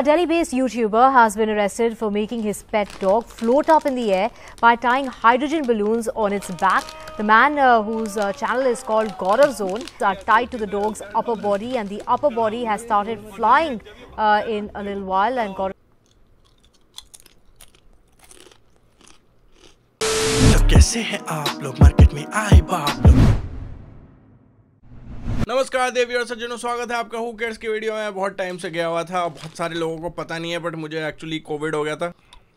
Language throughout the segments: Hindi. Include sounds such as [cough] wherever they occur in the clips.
A Delhi-based YouTuber has been arrested for making his pet dog float up in the air by tying hydrogen balloons on its back. The man uh, whose uh, channel is called Gaurav Zone are tied to the dog's upper body and the upper body has started flying uh, in a little while and got. कैसे नमस्कार देवी और सज्जनों स्वागत है आपका हु केयर्स की वीडियो में बहुत टाइम से गया हुआ था बहुत सारे लोगों को पता नहीं है बट मुझे एक्चुअली कोविड हो गया था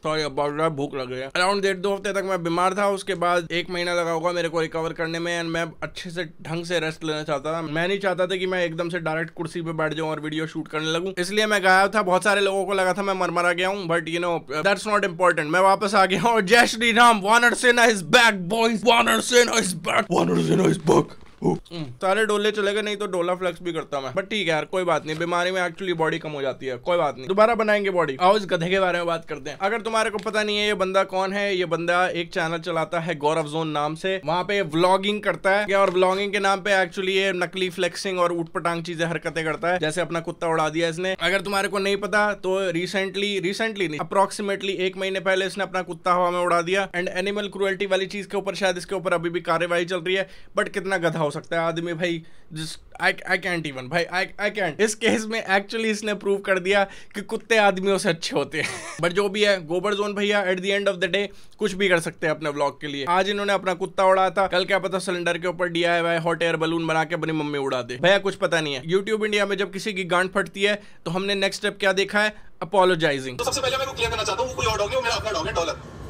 सॉरी अबाउट रहा भूख लग गया अराउंड डेढ़ दो हफ्ते तक मैं बीमार था उसके बाद एक महीना लगा होगा मेरे को रिकवर करने में एंड मैं अच्छे से ढंग से रेस्ट लेना चाहता था मैं नहीं चाहता था कि मैं एकदम से डायरेक्ट कुर्सी पे बैठ जाऊँ और वीडियो शूट करने लगूँ इसलिए मैं गायब था बहुत सारे लोगों को लगा था मैं मरमरा गया हूँ but you know that's not important मैं वापस आ गया हूँ जय श्री राम वानर सेना इज बैक बॉयज वानर सेना इज बैक वानर सेना इज बैक सारे डोले चले गए नहीं तो डोला फ्लक्स भी करता मैं बट ठीक है यार कोई बात नहीं बीमारी में एक्चुअली बॉडी कम हो जाती है कोई बात नहीं दोबारा बनाएंगे बॉडी आओ इस गधे के बारे में बात करते हैं अगर तुम्हारे को पता नहीं है ये बंदा कौन है ये बंदा एक चैनल चलाता है गौरव जोन नाम से वहाँ पे व्लॉगिंग करता है और व्लॉगिंग के नाम पे एक्चुअली ये नकली फ्लेक्सिंग और उठपटांग चीजें हरकतें करता है जैसे अपना कुत्ता उड़ा दिया इसने अगर तुम्हारे को नहीं पता तो रिसेंटली रिसेंटली नहीं अप्रोक्सीमेटली एक महीने पहले इसने अपना कुत्ता हवा में उड़ा दिया एंड एनिमल क्रुएल्टी वाली चीज के ऊपर शायद इसके ऊपर अभी भी कार्यवाही चल रही है बट कितना गधा हो सकता है आदमी भाई जिस आई आई कैंट इवन भाई आई आई कैंट इस केस में एक्चुअली इसने प्रूव कर दिया कि कुत्ते आदमियों से अच्छे होते हैं बट [laughs] जो भी है गोबर जोन भैया at the end of the day कुछ भी कर सकते हैं अपने ब्लॉग के लिए आज इन्होंने अपना कुत्ता उड़ाया था कल क्या पता सिलेंडर के ऊपर D I hot air balloon बना के अपनी मम्मी उड़ा दे भैया कुछ पता नहीं है यूट्यूब इंडिया में जब किसी की गांड फटती है तो हमने नेक्स्ट स्टेप क्या देखा है अपोलोजाइजिंग तो सबसे पहले मैं क्लियर करना चाहता हूँ कोई और डॉग है मेरा अपना डॉग है डॉलर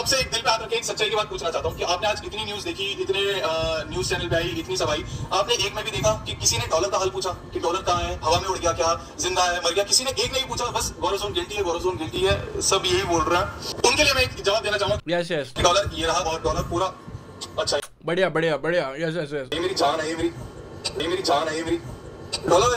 आपसे एक दिल में हाथ रखे एक सच्चाई की बात पूछना चाहता हूँ कि आपने आज इतनी न्यूज देखी इतने न्यूज चैनल पे आई इतनी सब आई आपने एक में भी देखा कि किसी ने डॉलर का हाल पूछा कि डॉलर कहाँ है हवा में उड़ गया क्या जिंदा है मर गया किसी ने एक नहीं पूछा बस गोरोजोन गिल्टी है गोरोजोन गिल्टी है सब यही बोल रहा है उनके लिए मैं एक जवाब देना चाहूंगा यस यस डॉलर ये रहा और डॉलर पूरा अच्छा बढ़िया बढ़िया बढ़िया यस यस यस मेरी जान है मेरी मेरी जान है मेरी छोड़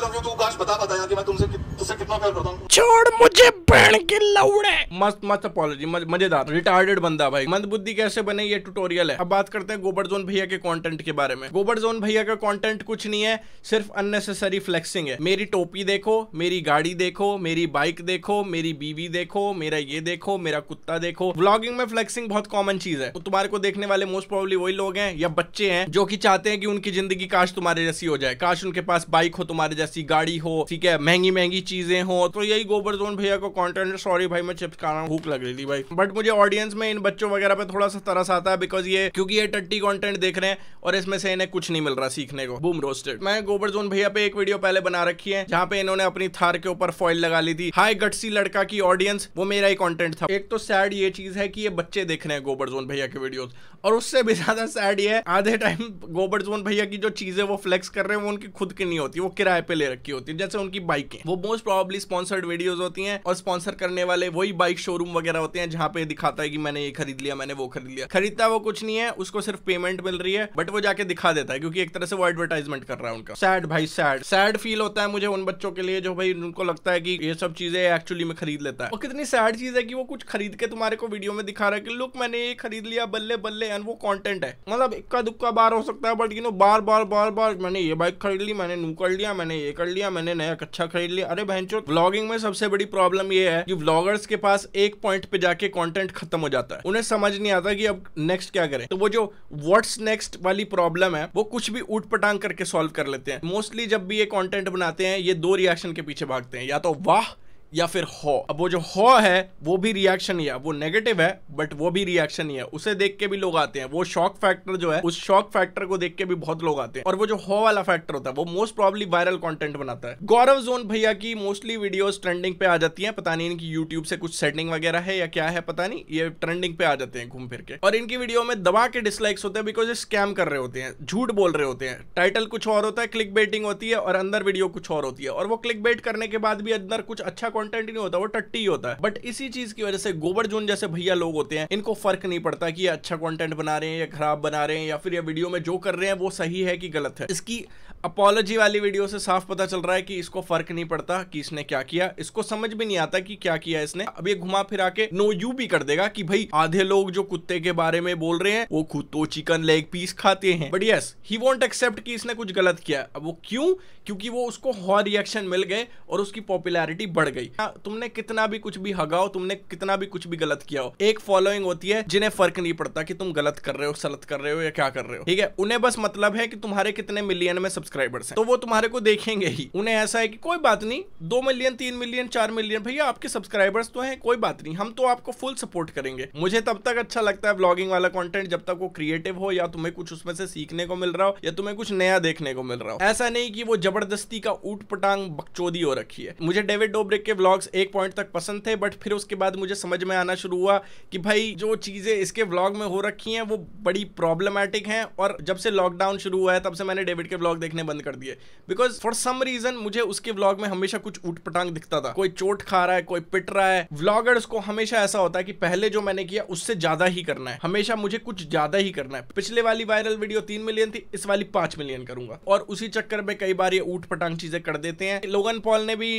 मुझे बहन के लौड़े मस्त मस्त अपॉलोजी मजेदार रिटार्डेड बंदा भाई मंद बुद्धि कैसे बने ये ट्यूटोरियल है अब बात करते हैं गोबर जोन भैया के कंटेंट के बारे में गोबर जोन भैया का कंटेंट कुछ नहीं है सिर्फ अननेसेसरी फ्लेक्सिंग है मेरी टोपी देखो मेरी गाड़ी देखो मेरी बाइक देखो मेरी बीवी देखो मेरा ये देखो मेरा कुत्ता देखो ब्लॉगिंग में फ्लेक्सिंग बहुत कॉमन चीज है तुम्हारे को देखने वाले मोस्ट प्रॉब्ली वही लोग हैं या बच्चे हैं जो की चाहते हैं कि उनकी जिंदगी काश तुम्हारे जैसी हो जाए काश उनके पास बाइक हो तुम्हारे जैसी गाड़ी हो ठीक है महंगी महंगी चीजें हो तो यही गोबर जोन भैया को कॉन्टेंट सॉरी भाई मैं चिप्स खा रहा हूँ भूख लग रही थी भाई बट मुझे ऑडियंस में इन बच्चों वगैरह पे थोड़ा सा तरस आता है बिकॉज ये क्योंकि ये टट्टी कॉन्टेंट देख रहे हैं और इसमें से इन्हें कुछ नहीं मिल रहा सीखने को बूम रोस्टेड मैं गोबर जोन भैया पे एक वीडियो पहले बना रखी है जहाँ पे इन्होंने अपनी थार के ऊपर फॉइल लगा ली थी हाई गटसी लड़का की ऑडियंस वो मेरा ही कॉन्टेंट था एक तो सैड ये चीज है कि ये बच्चे देख रहे हैं गोबर जोन भैया के वीडियो और उससे भी ज्यादा सैड ये आधे टाइम गोबर जोन भैया की जो चीजें वो फ्लेक्स कर रहे हैं वो उनकी खुद की नहीं होती वो किराए पे ले रखी होती है जैसे उनकी बाइकें वो मोस्ट प्रॉबली स्पॉन्सर्ड वीडियोज होती हैं और स्पॉन्सर करने वाले वही बाइक शोरूम वगैरह होते हैं जहाँ पे दिखाता है कि मैंने ये खरीद लिया मैंने वो खरीद लिया खरीदता वो कुछ नहीं है उसको सिर्फ पेमेंट मिल रही है बट वो जाके दिखा देता है क्योंकि एक तरह से वो एडवर्टाइजमेंट कर रहा है उनका सैड भाई सैड सैड फील होता है मुझे उन बच्चों के लिए जो भाई उनको लगता है कि ये सब चीजें एक्चुअली में खरीद लेता है और कितनी सैड चीज है कि वो कुछ खरीद के तुम्हारे को वीडियो में दिखा रहा है कि लुक मैंने ये खरीद लिया बल्ले बल्ले एंड वो कॉन्टेंट है मतलब इक्का दुक्का बार हो सकता है बट यू नो बार बार बार बार मैंने ये बाइक खरीद ली मैंने नू कर लिया लिया मैंने ये कर लिया मैंने नया कच्चा खरीद लिया अरे बहन ब्लॉगिंग में सबसे बड़ी प्रॉब्लम ये है कि ब्लॉगर्स के पास एक पॉइंट पे जाके कंटेंट खत्म हो जाता है उन्हें समझ नहीं आता कि अब नेक्स्ट क्या करें तो वो जो व्हाट्स नेक्स्ट वाली प्रॉब्लम है वो कुछ भी उठ पटांग करके सॉल्व कर लेते हैं मोस्टली जब भी ये कॉन्टेंट बनाते हैं ये दो रिएक्शन के पीछे भागते हैं या तो वाह या फिर हॉ अब वो जो हॉ है वो भी रिएक्शन ही है वो नेगेटिव है बट वो भी रिएक्शन ही है उसे देख के भी लोग आते हैं वो शॉक फैक्टर जो है उस शॉक फैक्टर को देख के भी बहुत लोग आते हैं और वो जो हॉ वाला फैक्टर होता है वो मोस्ट प्रॉब्ली वायरल कॉन्टेंट बनाता है गौरव जोन भैया की मोस्टली वीडियो ट्रेंडिंग पे आ जाती है पता नहीं इनकी यूट्यूब से कुछ सेटिंग वगैरह है या क्या है पता नहीं ये ट्रेंडिंग पे आ जाते हैं घूम फिर के और इनकी वीडियो में दबा के डिसलाइक्स होते हैं बिकॉज ये स्कैम कर रहे होते हैं झूठ बोल रहे होते हैं टाइटल कुछ और होता है क्लिक बेटिंग होती है और अंदर वीडियो कुछ और होती है और वो क्लिक बेट करने के बाद भी अंदर कुछ अच्छा कॉन्टेंट नहीं होता वो टट्टी होता है बट इसी चीज की वजह से गोबर जोन जैसे भैया लोग होते हैं इनको फर्क नहीं पड़ता कि ये अच्छा कॉन्टेंट बना रहे हैं या खराब बना रहे हैं या फिर ये वीडियो में जो कर रहे हैं वो सही है कि गलत है इसकी अपॉलॉजी वाली वीडियो से साफ पता चल रहा है कि इसको फर्क नहीं पड़ता कि इसने क्या किया इसको समझ भी नहीं आता कि क्या किया इसने अब ये घुमा फिरा के नो यू भी कर देगा कि भाई आधे लोग जो कुत्ते के बारे में बोल रहे हैं वो खुद तो चिकन लेग पीस खाते हैं but yes he won't except कि इसने कुछ गलत किया अब वो क्यों क्योंकि वो उसको हॉ रिएक्शन मिल गए और उसकी पॉपुलैरिटी बढ़ गई हाँ, तुमने कितना भी कुछ भी हगाओ तुमने कितना भी कुछ भी गलत किया हो एक फॉलोइंग होती है जिन्हें फर्क नहीं पड़ता कि तुम गलत कर रहे हो सलत कर रहे हो या क्या कर रहे हो ठीक है उन्हें बस मतलब है कि तुम्हारे कितने मिलियन में सब्सक्राइब सब्सक्राइबर्स हैं तो वो तुम्हारे को देखेंगे ही उन्हें ऐसा है कि कोई बात नहीं दो मिलियन तीन मिलियन चार मिलियन भैया आपके सब्सक्राइबर्स तो हैं कोई बात नहीं हम तो आपको फुल सपोर्ट करेंगे मुझे तब तक अच्छा लगता है ब्लॉगिंग वाला कॉन्टेंट जब तक वो क्रिएटिव हो या तुम्हें कुछ उसमें से सीखने को मिल रहा हो या तुम्हें कुछ नया देखने को मिल रहा हो ऐसा नहीं कि वो जबरदस्ती का ऊट पटांग बकचोदी हो रखी है मुझे डेविड डोब्रिक के ब्लॉग्स एक पॉइंट तक पसंद थे बट फिर उसके बाद मुझे समझ में आना शुरू हुआ कि भाई जो चीजें इसके ब्लॉग में हो रखी हैं वो बड़ी प्रॉब्लमैटिक हैं और जब से लॉकडाउन शुरू हुआ है तब से मैंने डेविड के ब्लॉग देखने देखने बंद कर दिए बिकॉज फॉर सम रीजन मुझे उसके व्लॉग में हमेशा कुछ ऊट पटांग दिखता था कोई चोट खा रहा है कोई पिट रहा है व्लॉगर्स को हमेशा ऐसा होता है कि पहले जो मैंने किया उससे ज्यादा ही करना है हमेशा मुझे कुछ ज्यादा ही करना है पिछले वाली वायरल वीडियो तीन मिलियन थी इस वाली पांच मिलियन करूंगा और उसी चक्कर में कई बार ये ऊट पटांग चीजें कर देते हैं लोगन पॉल ने भी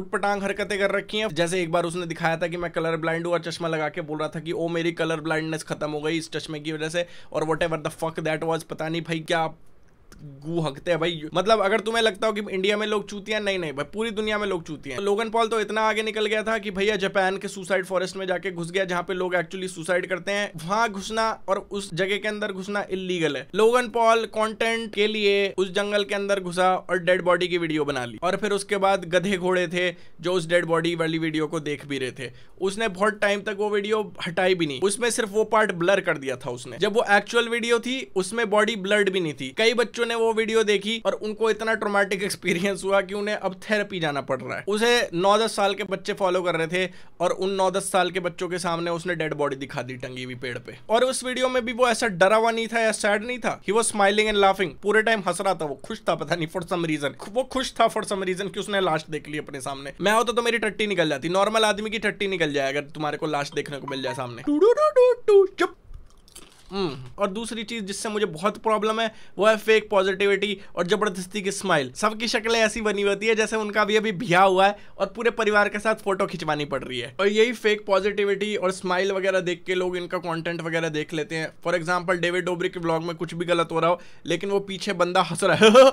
ऊट पटांग हरकतें कर रखी है जैसे एक बार उसने दिखाया था कि मैं कलर ब्लाइंड हुआ चश्मा लगा के बोल रहा था कि ओ मेरी कलर ब्लाइंडनेस खत्म हो गई इस चश्मे की वजह से और whatever the fuck that was पता नहीं भाई क्या गु हकते हैं भाई मतलब अगर तुम्हें लगता हो कि इंडिया में लोग चूतिया नहीं नहीं भाई पूरी दुनिया में लोग चूती हैं लोगन पॉल तो इतना आगे निकल गया था कि भैया जापान के सुसाइड फॉरेस्ट में जाके घुस गया जहाँ पे लोग एक्चुअली सुसाइड करते हैं वहां घुसना और उस जगह के अंदर घुसना इलीगल है लोगन पॉल कॉन्टेंट के लिए उस जंगल के अंदर घुसा और डेड बॉडी की वीडियो बना ली और फिर उसके बाद गधे घोड़े थे जो उस डेड बॉडी वाली वीडियो को देख भी रहे थे उसने बहुत टाइम तक वो वीडियो हटाई भी नहीं उसमें सिर्फ वो पार्ट ब्लर कर दिया था उसने जब वो एक्चुअल वीडियो थी उसमें बॉडी ब्लर्ड भी नहीं थी कई बच्चों बच्चों ने वो वीडियो देखी और उनको इतना ट्रोमेटिक एक्सपीरियंस हुआ कि उन्हें अब थेरेपी जाना पड़ रहा है उसे नौ दस साल के बच्चे फॉलो कर रहे थे और उन नौ दस साल के बच्चों के सामने उसने डेड बॉडी दिखा दी टंगी हुई पेड़ पे और उस वीडियो में भी वो ऐसा डरा हुआ नहीं था या सैड नहीं था ही वो स्माइलिंग एंड लाफिंग पूरे टाइम हंस रहा था वो खुश था पता नहीं फॉर सम रीजन वो खुश था फॉर सम रीजन की उसने लास्ट देख ली अपने सामने मैं होता तो मेरी टट्टी निकल जाती नॉर्मल आदमी की टट्टी निकल जाए अगर तुम्हारे को लास्ट देखने को मिल जाए सामने चुप हम्म। और दूसरी चीज जिससे मुझे बहुत प्रॉब्लम है वो है फेक पॉजिटिविटी और जबरदस्ती की स्माइल सबकी शक्लें ऐसी बनी होती है जैसे उनका भी अभी ब्याह हुआ है और पूरे परिवार के साथ फोटो खिंचवानी पड़ रही है और यही फेक पॉजिटिविटी और स्माइल वगैरह देख के लोग इनका कॉन्टेंट वगैरह देख लेते हैं फॉर एग्जाम्पल डेविड डोबरी के ब्लॉग में कुछ भी गलत हो रहा हो लेकिन वो पीछे बंदा हंस रहा है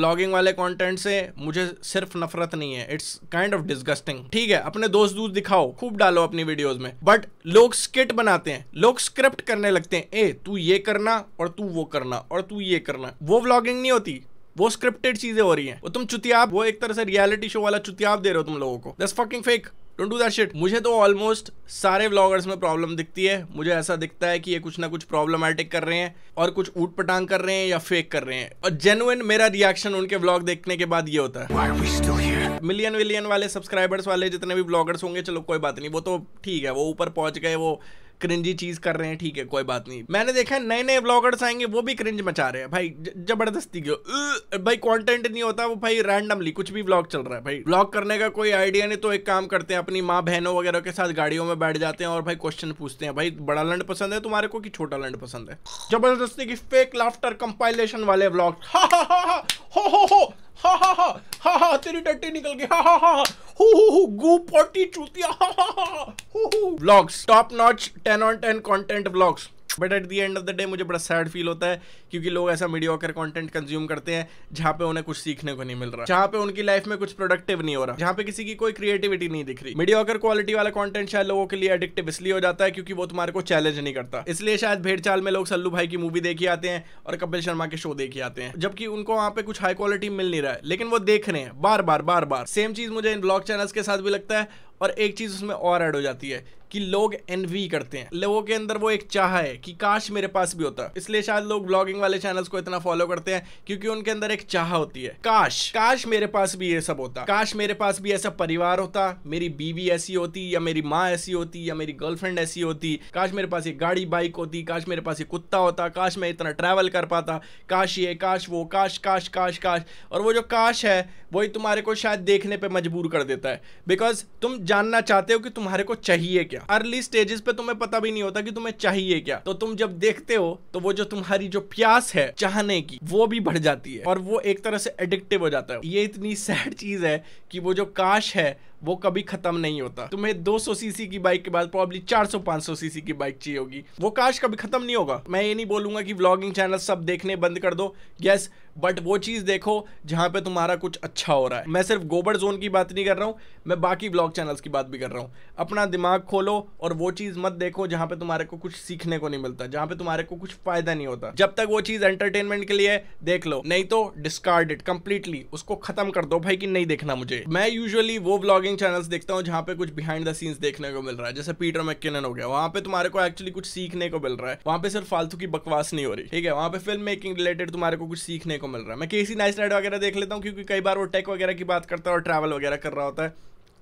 ब्लॉगिंग वाले कॉन्टेंट से मुझे सिर्फ नफरत नहीं है इट्स काइंड ऑफ डिस्गस्टिंग ठीक है अपने दोस्त दूस दिखाओ खूब डालो अपनी वीडियोज में बट लोग लोग स्किट बनाते हैं लोग स्क्रिप्ट करने लगते हैं ए तू ये करना और तू वो करना और तू ये करना वो व्लॉगिंग नहीं होती वो स्क्रिप्टेड चीजें हो रही हैं वो तुम चुतियाब वो एक तरह से रियलिटी शो वाला चुतियाब दे रहे हो तुम लोगों को this fucking fake don't do that shit मुझे तो ऑलमोस्ट सारे व्लॉगर्स में प्रॉब्लम दिखती है मुझे ऐसा दिखता है कि ये कुछ ना कुछ प्रॉब्लमैटिक कर रहे हैं और कुछ ऊट पटांग कर रहे हैं या फेक कर रहे हैं और जेनुअन मेरा रिएक्शन उनके व्लॉग देखने के बाद ये होता है मिलियन विलियन वाले सब्सक्राइबर्स वाले जितने भी ब्लॉगर्स होंगे चलो कोई बात नहीं वो तो ठीक है वो ऊपर पहुंच गए वो क्रिंजी चीज कर रहे हैं ठीक है कोई बात नहीं मैंने देखा है नए नए ब्लॉगर्स आएंगे वो भी क्रिंज मचा रहे हैं भाई जबरदस्ती के भाई कंटेंट नहीं होता वो भाई रैंडमली कुछ भी ब्लॉग चल रहा है भाई ब्लॉग करने का कोई आइडिया नहीं तो एक काम करते हैं अपनी माँ बहनों वगैरह के साथ गाड़ियों में बैठ जाते हैं और भाई क्वेश्चन पूछते हैं भाई बड़ा लंड पसंद है तुम्हारे को कि छोटा लंड पसंद है जबरदस्ती की फेक लाफ्टर कंपाइलेशन वाले ब्लॉग [laughs] हो हो हो हा हा हा हा हा तेरी डटी निकल गई हा हा हा हु हु हु गू पोटी चूतिया हा हा हा हु हु vlogs top notch 10 on 10 content vlogs but at the end of the day मुझे बड़ा सैड फील होता है क्योंकि लोग ऐसा मीडियोकर कंटेंट कंज्यूम करते हैं जहाँ पे उन्हें कुछ सीखने को नहीं मिल रहा जहाँ पे उनकी लाइफ में कुछ प्रोडक्टिव नहीं हो रहा जहाँ पे किसी की कोई क्रिएटिविटी नहीं दिख रही मीडियोकर क्वालिटी वाला कॉन्टेंट शायद लोगों के लिए एडिक्टिव इसलिए हो जाता है क्योंकि वो तुम्हारे को चैलेंज नहीं करता इसलिए शायद भेड़चाल में लोग सल्लू भाई की मूवी देखी आते हैं और कपिल शर्मा के शो देखे आते हैं जबकि उनको वहाँ पे कुछ हाई क्वालिटी मिल नहीं रहा है लेकिन वो देख रहे हैं बार बार बार बार सेम चीज मुझे इन ब्लॉग चैनल्स के साथ भी लगता है और एक चीज उसमें और ऐड हो जाती है कि लोग एनवी करते हैं लोगों के अंदर वो एक चाह है कि काश मेरे पास भी होता इसलिए शायद लोग ब्लॉगिंग वाले चैनल्स को इतना फॉलो करते हैं क्योंकि उनके अंदर एक चाह होती है काश काश मेरे पास भी ये सब होता काश मेरे पास भी ऐसा परिवार होता मेरी बीवी ऐसी होती या मेरी माँ ऐसी होती या मेरी गर्लफ्रेंड ऐसी होती काश मेरे पास ये गाड़ी बाइक होती काश मेरे पास ये कुत्ता होता काश मैं इतना ट्रैवल कर पाता काश ये काश वो काश काश काश काश और वो जो काश है वही तुम्हारे को शायद देखने पर मजबूर कर देता है बिकॉज तुम जानना चाहते हो कि तुम्हारे को चाहिए क्या क्या अर्ली स्टेजेस पे तुम्हें पता भी नहीं होता कि तुम्हें चाहिए क्या तो तुम जब देखते हो तो वो जो तुम्हारी जो प्यास है चाहने की वो भी बढ़ जाती है और वो एक तरह से एडिक्टिव हो जाता है ये इतनी सैड चीज है कि वो जो काश है वो कभी खत्म नहीं होता तुम्हें 200 सीसी की बाइक के बाद प्रॉब्ली 400-500 सीसी की बाइक चाहिए होगी वो काश कभी खत्म नहीं होगा मैं ये नहीं बोलूंगा कि व्लॉगिंग चैनल सब देखने बंद कर दो यस बट वो चीज़ देखो जहां पे तुम्हारा कुछ अच्छा हो रहा है मैं सिर्फ गोबर जोन की बात नहीं कर रहा हूँ मैं बाकी ब्लॉग चैनल्स की बात भी कर रहा हूँ अपना दिमाग खोलो और वो चीज़ मत देखो जहां पे तुम्हारे को कुछ सीखने को नहीं मिलता जहां पे तुम्हारे को कुछ फायदा नहीं होता जब तक वो चीज़ एंटरटेनमेंट के लिए देख लो नहीं तो डिस्कार्ड इट कंप्लीटली उसको खत्म कर दो भाई कि नहीं देखना मुझे मैं यूजली वो ब्लॉगिंग ब्लॉगिंग चैनल्स देखता हूँ जहाँ पे कुछ बिहाइंड द सीन्स देखने को मिल रहा है जैसे पीटर मैकिनन हो गया वहाँ पे तुम्हारे को एक्चुअली कुछ सीखने को मिल रहा है वहाँ पे सिर्फ फालतू की बकवास नहीं हो रही ठीक है वहाँ पे फिल्म मेकिंग रिलेटेड तुम्हारे को कुछ सीखने को मिल रहा है मैं केसी नाइस वगैरह देख लेता हूँ क्योंकि कई बार वो टेक वगैरह की बात करता है और ट्रैवल वगैरह कर रहा होता है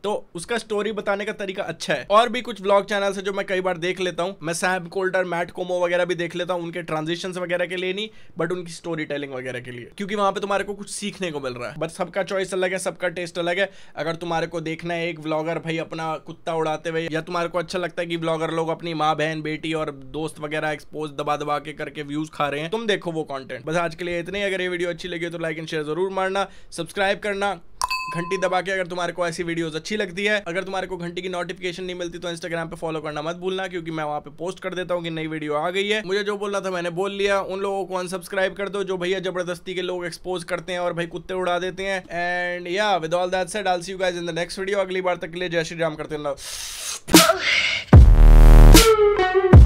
तो उसका स्टोरी बताने का तरीका अच्छा है और भी कुछ ब्लॉग चैनल है जो मैं कई बार देख लेता हूँ मैं सैम कोल्डर मैट कोमो वगैरह भी देख लेता हूँ उनके ट्रांजेक्शन वगैरह के लिए नहीं बट उनकी स्टोरी टेलिंग वगैरह के लिए क्योंकि वहाँ पे तुम्हारे को कुछ सीखने को मिल रहा है बट सबका चॉइस अलग है सबका टेस्ट अलग है अगर तुम्हारे को देखना है एक ब्लॉगर भाई अपना कुत्ता उड़ाते हुए या तुम्हारे को अच्छा लगता है कि ब्लॉगर लोग अपनी माँ बहन बेटी और दोस्त वगैरह एक्सपोज दबा दबा के करके व्यूज खा रहे हैं तुम देखो वो कॉन्टेंट बस आज के लिए इतने अगर ये वीडियो अच्छी लगी तो लाइक एंड शेयर जरूर मारना सब्सक्राइब करना घंटी दबा के अगर तुम्हारे को ऐसी वीडियोस अच्छी लगती है अगर तुम्हारे को घंटी की नोटिफिकेशन नहीं मिलती तो इंस्टाग्राम पे फॉलो करना मत भूलना क्योंकि मैं वहाँ पे पोस्ट कर देता हूँ कि नई वीडियो आ गई है मुझे जो बोलना था मैंने बोल लिया उन लोगों को अनसब्सक्राइब कर दो जो भैया जबरदस्ती के लोग एक्सपोज करते हैं और भाई कुत्ते उड़ा देते हैं and yeah with all that said I see you guys in the next video अगली बार तक के लिए जय श्री राम करते रहो